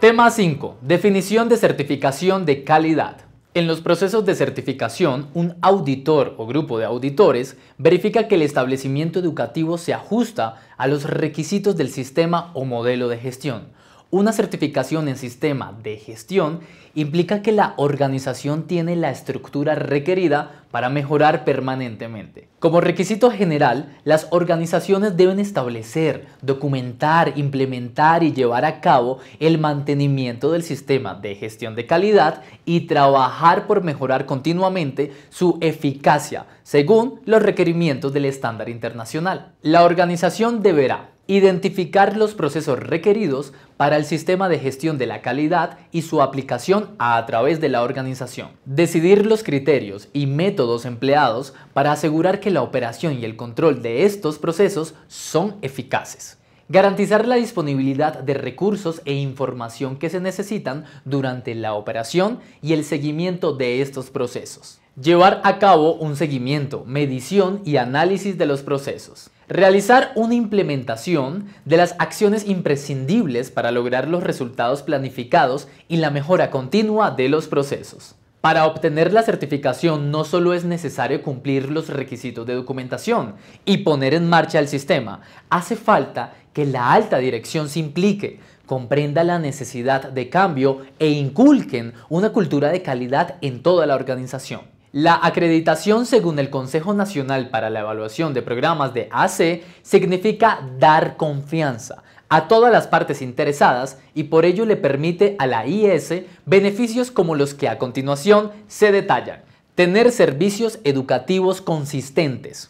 Tema 5. Definición de certificación de calidad. En los procesos de certificación, un auditor o grupo de auditores verifica que el establecimiento educativo se ajusta a los requisitos del sistema o modelo de gestión. Una certificación en sistema de gestión implica que la organización tiene la estructura requerida para mejorar permanentemente. Como requisito general, las organizaciones deben establecer, documentar, implementar y llevar a cabo el mantenimiento del sistema de gestión de calidad y trabajar por mejorar continuamente su eficacia según los requerimientos del estándar internacional. La organización deberá identificar los procesos requeridos para el sistema de gestión de la calidad y su aplicación a través de la organización, decidir los criterios y métodos dos empleados para asegurar que la operación y el control de estos procesos son eficaces. Garantizar la disponibilidad de recursos e información que se necesitan durante la operación y el seguimiento de estos procesos. Llevar a cabo un seguimiento, medición y análisis de los procesos. Realizar una implementación de las acciones imprescindibles para lograr los resultados planificados y la mejora continua de los procesos. Para obtener la certificación no solo es necesario cumplir los requisitos de documentación y poner en marcha el sistema, hace falta que la alta dirección se implique, comprenda la necesidad de cambio e inculquen una cultura de calidad en toda la organización. La acreditación según el Consejo Nacional para la Evaluación de Programas de AC significa dar confianza a todas las partes interesadas y por ello le permite a la IS e beneficios como los que a continuación se detallan. Tener servicios educativos consistentes,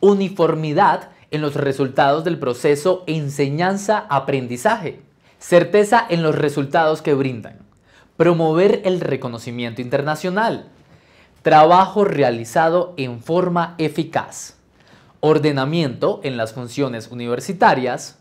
uniformidad en los resultados del proceso enseñanza-aprendizaje, certeza en los resultados que brindan, promover el reconocimiento internacional, Trabajo realizado en forma eficaz. Ordenamiento en las funciones universitarias.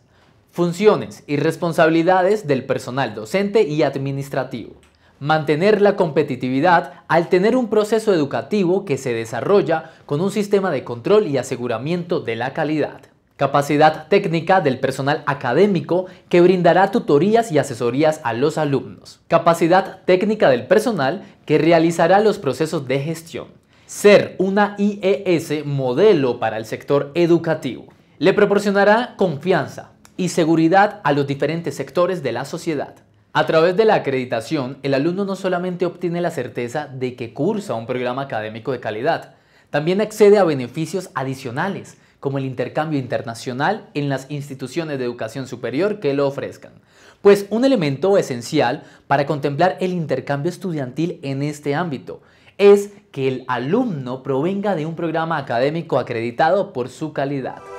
Funciones y responsabilidades del personal docente y administrativo. Mantener la competitividad al tener un proceso educativo que se desarrolla con un sistema de control y aseguramiento de la calidad. Capacidad técnica del personal académico que brindará tutorías y asesorías a los alumnos. Capacidad técnica del personal que realizará los procesos de gestión. Ser una IES modelo para el sector educativo. Le proporcionará confianza y seguridad a los diferentes sectores de la sociedad. A través de la acreditación, el alumno no solamente obtiene la certeza de que cursa un programa académico de calidad, también accede a beneficios adicionales como el intercambio internacional en las instituciones de educación superior que lo ofrezcan. Pues un elemento esencial para contemplar el intercambio estudiantil en este ámbito es que el alumno provenga de un programa académico acreditado por su calidad.